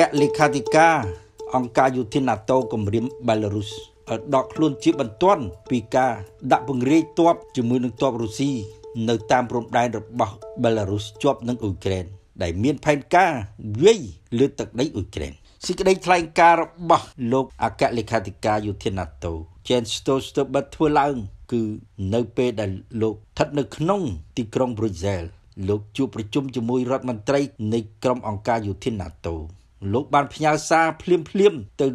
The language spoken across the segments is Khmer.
គ្គលេខាធិការអង្គការយោធា NATO គម្រាមបេឡារុសដកខ្លួនជាបន្ទាន់ពីការដាក់ពង្រាយទ័ពជាមួយនឹងទ័ពរុស្ស៊ីនៅតាមព្រំដែនរបស់បេឡារុសជាប់នឹងអ៊ុយក្រែនដែលមានផែនការវាយលើទឹកដីអ៊ុយក្រែនសេចក្តីថ្លែងការណ៍របស់លោកអគ្គលេខាធិការយោធា NATO Jens Stoltenberg ធ្វើឡើងគឺនៅពេលដែលលោកស្ថិតនៅក្នុងទីក្រុង Brussels លោកជួបប្រជុំជាមួយរដ្ឋមន្ត្រីនៃក្រុមអង្គការយោធា NATO លោកបានផ្ញើសារភ្លាមភ្លាម ទៅ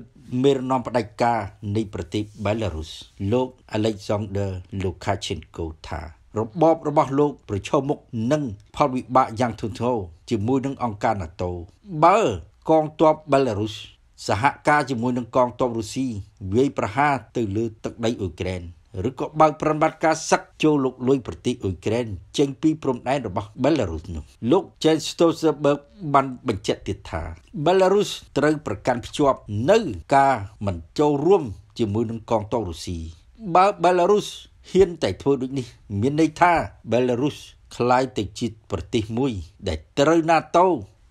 មេរណំផ្ដាច់ការនៃប្រទេស Belarus លោក Alexander Lukashenko ថា របបរបស់លោកប្រឈមមុខនឹងផលវិបាកយ៉ាងធ្ងន់ធ្ងរជាមួយនឹងអង្គការ NATO បើកងទ័ព Belarus សហការជាមួយនឹងកងទ័ពរុស្ស៊ីវាយប្រហារទៅលើទឹកដីអ៊ុយក្រែនឬក៏បើកប្រតិបត្តិការសឹកចូលលុកលុយប្រទេសអ៊ុយក្រែនចេញពីព្រំដែនរបស់បេឡារុសនោះលោក Jens Stoltenberg បានបញ្ជាក់ទៀតថាបេឡារុសត្រូវប្រកាន់ភ្ជាប់នៅការមិនចូលរួមជាមួយនឹងកងទ័ពរុស្ស៊ីបើបេឡារុសហ៊ានតែធ្វើដូចនេះមានន័យថាបេឡារុសក្លាយទៅជាប្រទេសមួយដែលត្រូវ NATO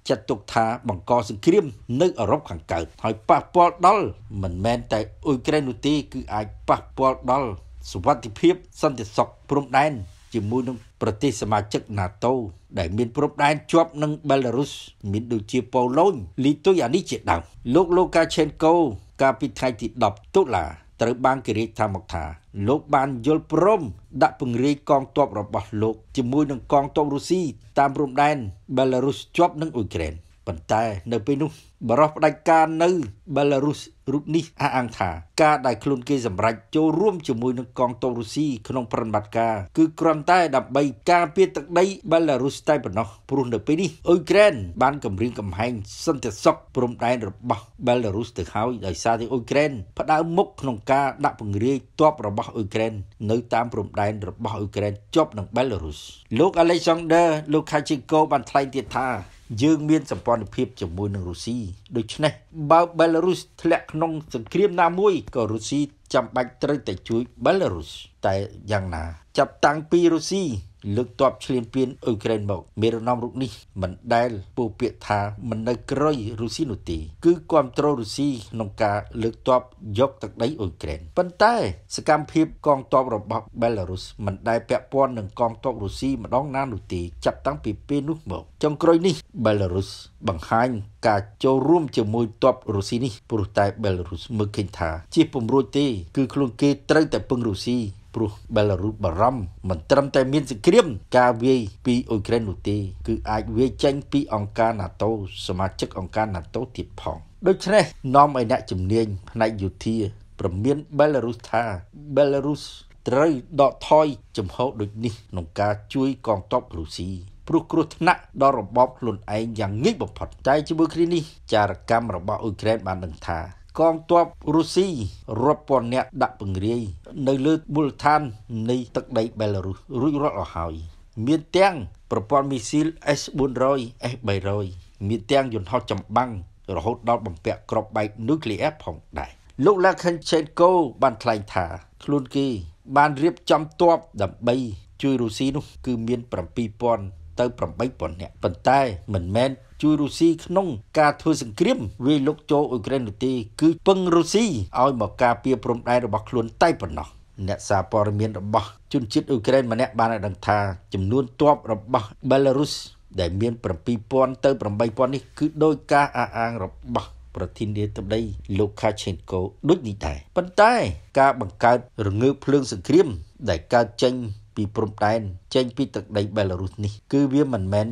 ចាត់ទុកថាបង្កសង្គ្រាមនៅអឺរ៉ុបខាងកើត ហើយប៉ះពាល់ដល់មិនមែនតែអ៊ុយក្រែននោះទេគឺអាចប៉ះពាល់ដល់សុវត្ថិភាពសន្តិសុខព្រំដែនជាមួយនឹងប្រទេសសមាជិក NATO ដែលមានព្រំដែនជាប់នឹងបេឡារុសមានដូចជាប៉ូឡូញលីទុយអានេះជាដើមលោកលូកាឆេនកូកាលពីថ្ងៃទី10តុលាត្រូវបានគេរាយថាមកថា លោកបានយល់ព្រមដាក់ពង្រាយកងទ័ពរបស់លោក ជាមួយនឹងកងទ័ពរុស្ស៊ីតាមព្រំដែនបេឡារុសជាប់នឹងអ៊ុយក្រែនប៉ុន្តែនៅពេលនោះបរិះផ្ដាច់ការនៅបេឡារុសរូបនេះអះអាងថាការដែលខ្លួនគេសម្រេចចូលរួមជាមួយនឹងកងទ័ពរុស្ស៊ីក្នុងប្រតិបត្តិការគឺគ្រាន់តែដើម្បីការពារទឹកដីបេឡារុសតែប៉ុណ្ណោះព្រោះនៅពេលនេះអ៊ុយក្រែនបានគម្រាមកំហែងសន្តិសុខព្រំដែនរបស់បេឡារុសទៅហើយដោយសារតែអ៊ុយក្រែនផ្ដើមមុខក្នុងការដាក់ពង្រាយទ័ពរបស់អ៊ុយក្រែននៅតាមព្រំដែនរបស់អ៊ុយក្រែនជាប់នឹងបេឡារុសលោក Alexander Lukashenko បានថ្លែងទៀតថាយើងមានសម្ព័ន្ធភាពជាមួយនឹងរុស្ស៊ីដូច្នេះបើបេឡារុសធ្លាក់ក្នុងសង្គ្រាមណាមួយក៏រុស្ស៊ីចាំបាច់ត្រូវតែ ជួយបេឡារុសតែយ៉ាងណាចាប់តាំងពីរុស្ស៊ីលើកទ័ពឈ្លានពានអ៊ុយក្រែនមកមេរណំរូបនេះ មិនដែលពោពាក្យថាមិននៅក្រុយរុស្ស៊ីនោះទេគឺគ្រប់គ្រងរុស្ស៊ីក្នុងការលើកទ័ពយកទឹកដីអ៊ុយក្រែនប៉ុន្តែសកម្មភាពកងទ័ពរបស់បេឡារុសមិនដែលពាក់ព័ន្ធនឹងកងទ័ពរុស្ស៊ីម្ដងណានោះទេ ចាប់តាំងពីពេលនោះមកចុងក្រោយនេះបេឡារុសបង្ហាញការចូលរួមជាមួយទ័ពរុស្ស៊ីនេះព្រោះតែបេឡារុសមើលឃើញថា ជាពំរួចទេ គឺខ្លួនគេត្រូវតែពឹងរុស្ស៊ីព្រោះបេឡារុសបារម្ភមិនត្រឹមតែមានសង្គ្រាមការវាយពីអ៊ុយក្រែននោះទេគឺអាចវាយចេញពីអង្គការ NATO សមាជិកអង្គការ NATO ទៀតផងដូច្នេះនាំឲ្យអ្នកជំនាញផ្នែកយោធា ប្រមានបេឡារុសថាបេឡារុសត្រូវដកថយចំហដូចនេះក្នុងការជួយកងទ័ពរុស្ស៊ីព្រោះគ្រោះថ្នាក់ដល់របបខ្លួនឯងយ៉ាងងាយបំផុតតែជាមួយគ្នានេះចារកម្មរបស់អ៊ុយក្រែនបានដឹងថាកងទ័ពរុស្ស៊ីរាប់ពាន់នាក់ដាក់ពង្រាយនៅលើមូលដ្ឋាននៃទឹកដីបេឡារុសរួចរាល់អស់ហើយមានទាំងប្រព័ន្ធមីស៊ីល S400 S300 មានទាំងយន្តហោះចម្បាំងរហូតដល់បំពាក់ក្របបែកន៊ូក្លីអ៊ែរផងដែរលោកឡាខិនឆេនកូបានថ្លែងថាខ្លួនគេបានរៀបចំទ័ពដើម្បីជួយរុស្ស៊ីនោះគឺមាន7000ទៅ8000នាក់ប៉ុន្តែមិនមែនជួយរុស្ស៊ីក្នុង ការធ្វើសង្គ្រាមវាយលុកចូលអ៊ុយក្រែននោះទេគឺពឹងរុស្ស៊ីឲ្យមកការពារព្រំដែនរបស់ខ្លួនតែប៉ុណ្ណោះអ្នកសារព័ត៌មានរបស់ជនជាតិអ៊ុយក្រែនម្នាក់បានឲ្យដឹងថាចំនួនទ័ពរបស់បេឡារុសដែលមាន7000ទៅ8000នេះ គឺដោយការអះអាង របស់ ប្រធានាធិបតីលូកាឆេនកូដូចនេះដែរប៉ុន្តែការបង្កើតរងើកភ្លើងសង្គ្រាម ដែលកើតចេញពីព្រំដែនចេញពីទឹកដីបេឡារុសនេះគឺវាមិនមែន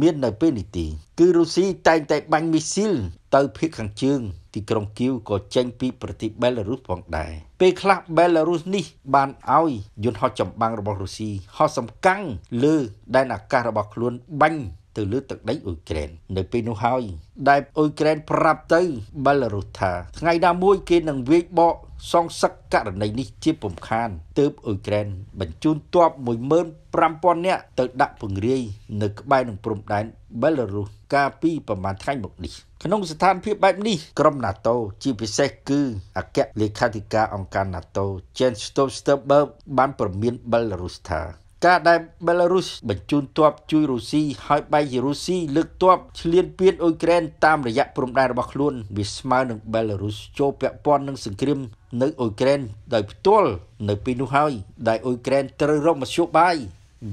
មាននៅពេលនេះទេគឺរុស្ស៊ីតែងតែបាញ់មីស៊ីលទៅភាគខាងជើង ទីក្រុងគីវក៏ចេញ ពីប្រទេសបេឡារុសផងដែរពេលខ្លះបេឡារុសនេះ បានឲ្យយន្តហោះចម្បាំងរបស់រុស្ស៊ីហោះសំកាំងលើដែនអាកាសរបស់ខ្លួនបាញ់ទៅលើទឹកដីអ៊ុយក្រែននៅ ពេលនោះហើយដែលអ៊ុយក្រែន ប្រាប់ទៅបេឡារុសថាថ្ងៃណាមួយ គេនឹងវាយបកសងសឹកករណីនេះជាពំខានទើបអ៊ុយក្រែនបញ្ជូនទ័ព15000នាក់ទៅដាក់ពង្រាយនៅក្បែរនឹងព្រំដែនបេឡារុសកាលពីប្រមាណថ្ងៃមកនេះ ក្នុងស្ថានភាពបែបនេះក្រុម NATO ជាពិសេសគឺអគ្គលេខាធិការអង្គការ NATO Jens Stoltenberg បានប្រមានបេឡារុសថាការដែលបេឡារុសបញ្ជូនទ័ពជួយរុស្ស៊ីហើយបែកជារុស្ស៊ីលើកទ័ពឈ្លានពានអ៊ុយក្រែនតាមរយៈព្រំដែនរបស់ខ្លួនវាស្មើនឹងបេឡារុសចូលពាក់ព័ន្ធនឹងសង្គ្រាមនៅអ៊ុយក្រែនដោយផ្ទាល់នៅពេលនោះហើយដែលអ៊ុយក្រែនត្រូវរកមធ្យោបាយ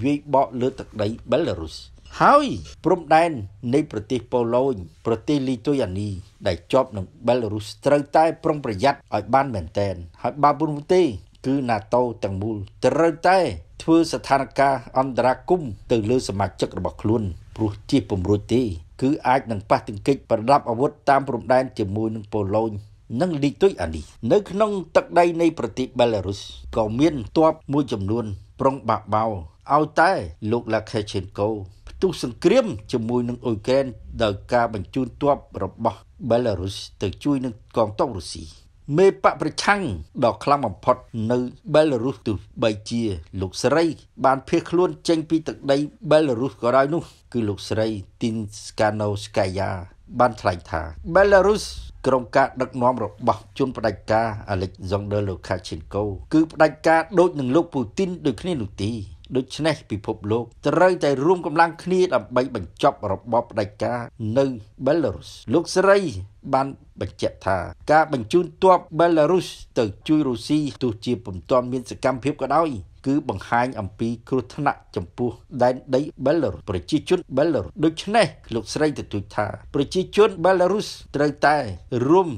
វាយបកលើទឹកដីបេឡារុសហើយព្រំដែននៃប្រទេសប៉ូឡូញប្រទេសលីទុយអានី ដែលជាប់នឹងបេឡារុសត្រូវតែប្រុងប្រយ័ត្នឲ្យបានមែនទែនហើយបើមិនទេ គឺ NATO ទាំងមូលត្រូវតែធ្វើស្ថានភាពអន្តរាគមទៅលើសមាជិករបស់ខ្លួនព្រោះជាពំរួចទេគឺអាចនឹងប៉ះទង្គិចប្រដាប់អាវុធតាមព្រំដែនជាមួយនឹងប៉ូឡូញនិងលីទុយអានីនៅក្នុងទឹកដីនៃប្រទេសបេឡារុសក៏មានទ័ពមួយចំនួនប្រុងបាក់បោឲ្យតែលោកឡាខេឆេនកូផ្ទុះសង្គ្រាមជាមួយនឹងអ៊ុយក្រែនដោយការបញ្ជូនទ័ពរបស់បេឡារុសទៅជួយនឹងកងទ័ពរុស្ស៊ីមេបកប្រឆាំងដ៏ខ្លាំងបំផុតនៅបេឡារុសទោះបីជាលោកស្រី បានភៀសខ្លួនចេញពីទឹកដីបេឡារុសក៏ដោយនោះគឺលោកស្រីទីនស្កាណូស្កាយ៉ាបានថ្លែងថាបេឡារុសក្រុមការដឹកនាំរបស់ជនផ្ដាច់ការអាលិចហ្សង់ដឺលូខាឈិនកូគឺផ្ដាច់ការដូចនឹងលោកពូទីនដូចគ្នានោះទីដូច្នេះពិភពលោកត្រូវតែរួមកម្លាំងគ្នាដើម្បីបញ្ចប់របបផ្ដាច់ការនៅបេឡារុសលោកស្រីបានបញ្ជាក់ថា ការបញ្ជូនទ័ពបេឡារុសទៅជួយរុស្ស៊ីទោះជាពុំទាន់មានសកម្មភាពក៏ដោយគឺបង្ហាញអំពីគ្រោះថ្នាក់ចំពោះ ដែនដីបេឡារុសប្រជាជនបេឡារុសដូច្នេះលោកស្រីទទូចថាប្រជាជនបេឡារុសត្រូវតែ រួម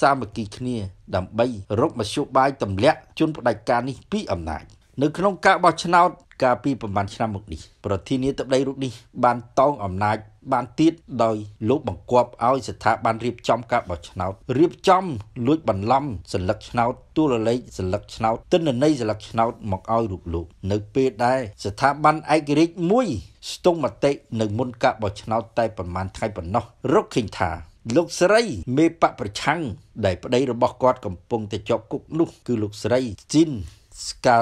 សាមគ្គីគ្នាដើម្បីរកមធ្យោបាយទម្លាក់ជនផ្ដាច់ការនេះពីអំណាច។នៅក្នុងការបោះឆ្នោត កាលពីប្រហែលឆ្នាំមកនេះប្រធានាធិបតីរូបនេះ បានតោងអំណាចបានទៀតដោយលោកបង្គាប់ឲ្យស្ថាប័នរៀបចំការបោះឆ្នោតរៀបចំ លួចបន្លំសញ្ញាឆ្នោតទួលលេខសញ្ញាឆ្នោតទិន្នន័យសញ្ញាឆ្នោតមកឲ្យរូបលោក នៅ ពេលដែលស្ថាប័នឯករាជ្យមួយ ស្ទង់មតិនៅមុនការបោះឆ្នោតតែប្រហែលថ្ងៃប៉ុណ្ណោះរកឃើញថា លោកស្រីមេបកប្រឆាំងដែលប្តីរបស់គាត់កំពុងតែជាប់គុកនោះគឺលោកស្រីជីនស្កា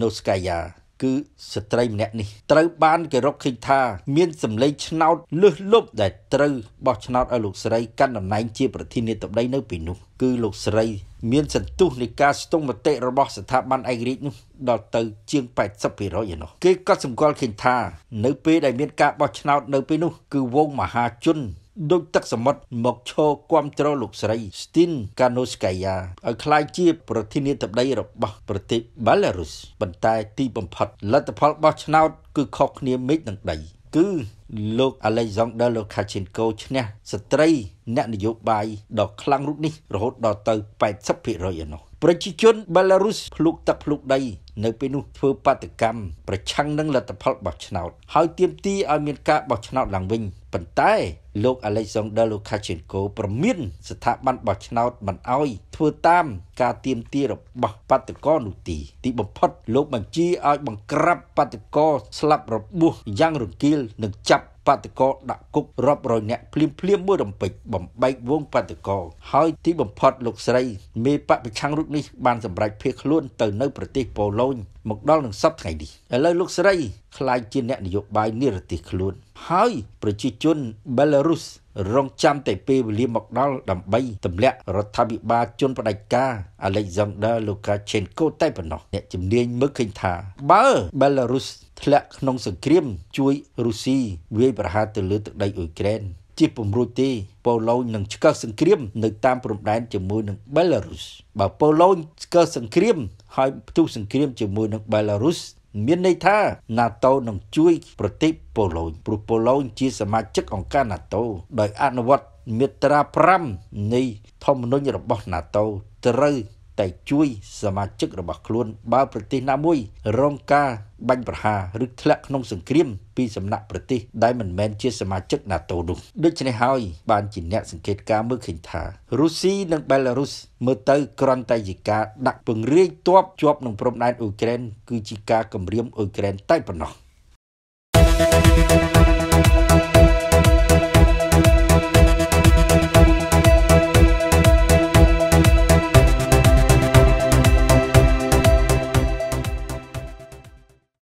ណូស្កាយ៉ាគឺស្ត្រីម្នាក់នេះត្រូវបានគេរកឃើញថា មាន សម្លេងឆ្នោតលឹះលប់ដែលត្រូវបោះឆ្នោតឲ្យលោកស្រីកាន់តំណែង ជា ប្រធានាធិបតីនៅពេលនោះគឺលោកស្រី មាន សន្ទុះនៃការស្ទង់មតិរបស់ស្ថាប័នឯករាជ្យនោះដល់ទៅជាង80%ឯណោះគេក៏សម្គាល់ឃើញថា នៅពេលដែលមានការបោះឆ្នោត នៅពេលនោះគឺវងមហាជនដូចទឹកសមុទ្រមកឈរគ្រប់គ្រងលោកស្រីស្ទីនកាណូស្កាយ៉ាឲ្យក្លាយជា ប្រធានាធិបតីរបស់ប្រទេសបាឡារុសប៉ុន្តែ ទីបំផុតលទ្ធផលបោះឆ្នោតគឺខុសគ្នាមេឃនឹងដី គឺលោក Alexander Lukashenko ឈ្នះស្ត្រី អ្នកនយោបាយដ៏ខ្លាំងរូបនេះរហូតដល់ទៅ80%ឯណោះប្រជាជនបាឡារុសភ្លុកទឹកភ្លុកដីនៅពេលនោះធ្វើបាតកម្មប្រឆាំងនឹងលទ្ធផលបោះឆ្នោត ហើយទាមទារឲ្យមានការបោះឆ្នោតឡើងវិញប៉ុន្តែលោក Alexander Lukashenko ប្រមាន ស្ថាប័នបោះឆ្នោតមិនអោយធ្វើតាម ការទៀមទារបស់បាតកោនោះទីទីបំផុតលោកបញ្ជាឲ្យ បង្ក្រាបបាតកោស្លាប់របួសយ៉ាងរង្គាលនិងចាប់បាតកោដាក់គុករាប់រយនាក់ភ្លាមភ្លាមមួយរំពេចបំបែកវងបាតកោហើយទីបំផុតលោកស្រីមេបពប្រឆាំងរូបនេះបានសម្រេចភៀសខ្លួនទៅនៅប្រទេសប៉ូឡូញមកដល់នឹងសប្តាហ៍ថ្ងៃនេះឥឡូវលោកស្រីក្លាយជាអ្នកនយោបាយនិរទេសខ្លួនហើយ ប្រជាជនបេឡារុសរងចាំតែពេលវេលាមកដល់ដើម្បីទម្លាក់រដ្ឋាភិបាលជនផ្ដាច់ការ Alexander Lukashenko តែប៉ុណ្ណោះអ្នកជំនាញមើលឃើញថាបើ Belarus ធ្លាក់ក្នុងសង្គ្រាមជួយរុស្ស៊ីវាយប្រហារទៅលើទឹកដីអ៊ុយក្រែនជាពំរួចទេប៉ូឡូញនឹងឆ្កឹះសង្គ្រាមនៅតាមព្រំដែនជាមួយនឹងបេឡារុសបើប៉ូឡូញឆ្កឹះសង្គ្រាមហើយផ្ទុះសង្គ្រាមជាមួយនឹងបេឡារុសមានន័យថា NATO នឹងជួយប្រទេសប៉ូឡូញព្រោះប៉ូឡូញជាសមាជិកអង្គការ NATO ដោយអនុវត្តមាត្រា5នៃធម្មនុញ្ញរបស់ NATO ត្រូវតែជួយសមាជិករបស់ខ្លួនបើប្រទេសណាមួយរងការបាញ់ប្រហារឬធ្លាក់ក្នុងសង្គ្រាមពីសំណាក់ប្រទេសដែលមិនមែនជាសមាជិក NATO នោះដូច្នេះហើយ បានជាអ្នកសង្កេតការមើលឃើញថារុស្ស៊ីនិងបេឡារុសមើលទៅក្រន់តែជាការដាក់ពង្រាយទ័ពជាប់នឹងព្រំដែនអ៊ុយក្រែនគឺជាការគំរាមអ៊ុយក្រែនតែប៉ុណ្ណោះ thank you